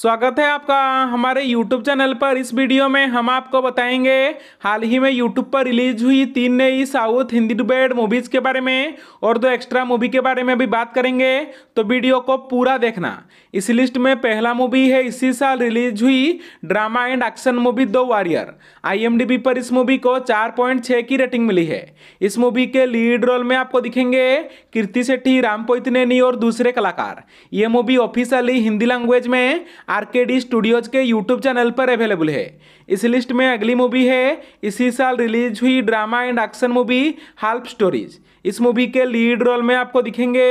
स्वागत है आपका हमारे YouTube चैनल पर इस वीडियो में हम आपको बताएंगे हाल ही में YouTube पर रिलीज हुई तीन नई साउथ हिंदी डुबेड मूवीज़ के बारे में और दो एक्स्ट्रा मूवी के बारे में भी बात करेंगे तो वीडियो को पूरा देखना इस लिस्ट में पहला मूवी है इसी साल रिलीज हुई drama and action movie the Warrior आई पर इस मूवी को चार की रेटिंग मिली है इस मूवी के लीड रोल में आपको दिखेंगे कीर्ति सेट्ठी राम और दूसरे कलाकार ये मूवी ऑफिशियली हिंदी लैंग्वेज में आर के डी स्टूडियोज के यूट्यूब चैनल पर अवेलेबल है इस लिस्ट में अगली मूवी है इसी साल रिलीज हुई drama and action movie Half Stories इस मूवी के लीड रोल में आपको दिखेंगे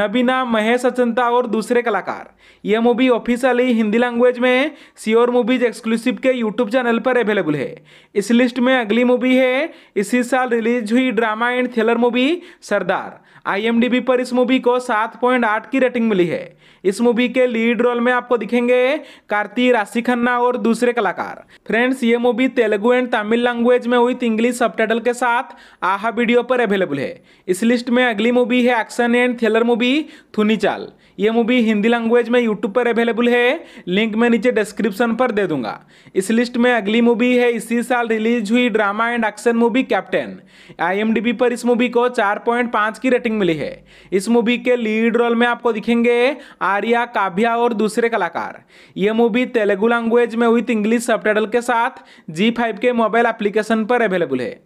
नबीना महेश अचंता और दूसरे कलाकार यह मूवी ऑफिशियली हिंदी लैंग्वेज में सियोर मूवीज एक्सक्लूसिव के यूट्यूब चैनल पर अवेलेबल है इस लिस्ट में अगली मूवी है इसी साल रिलीज हुई drama and thriller movie Sardar IMDb पर इस मूवी को 7.8 की रेटिंग मिली है इस मूवी के लीड रोल में आपको दिखेंगे होंगे कार्ती राशि खन्ना और दूसरे कलाकार फ्रेंड्स ये movie Telugu and Tamil language में विथ इंग्लिश सब के साथ आहा वीडियो पर अवेलेबल है इस लिस्ट में अगली मूवी है action and thriller movie Thunichal ये मूवी हिंदी लैंग्वेज में यूट्यूब पर अवेलेबल है लिंक मैं नीचे डिस्क्रिप्शन पर दे दूंगा इस लिस्ट में अगली मूवी है इसी साल रिलीज हुई drama and action movie Captain IMDb पर इस मूवी को 4.5 की रेटिंग मिली है इस मूवी के लीड रोल में आपको दिखेंगे आर्या काव्या और दूसरे कलाकार स्टार ये मूवी तेलुगु लैंग्वेज में विथ इंग्लिश सबटाइटल के साथ जी फाइव के मोबाइल एप्लीकेशन पर अवेलेबल है